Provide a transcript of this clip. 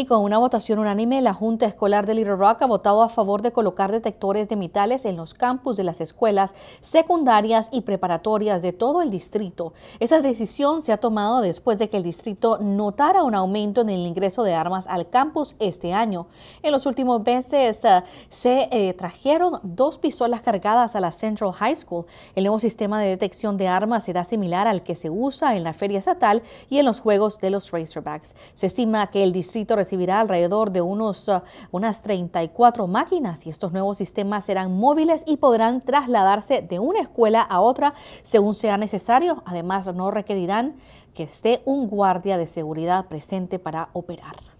Y con una votación unánime, la Junta Escolar de Little Rock ha votado a favor de colocar detectores de metales en los campus de las escuelas secundarias y preparatorias de todo el distrito. Esa decisión se ha tomado después de que el distrito notara un aumento en el ingreso de armas al campus este año. En los últimos meses eh, se eh, trajeron dos pistolas cargadas a la Central High School. El nuevo sistema de detección de armas será similar al que se usa en la feria estatal y en los juegos de los Razorbacks. Se estima que el distrito recibirá alrededor de unos, ah, unas 34 máquinas y estos nuevos sistemas serán móviles y podrán trasladarse de una escuela a otra según sea necesario. Además, no requerirán que esté un guardia de seguridad presente para operar.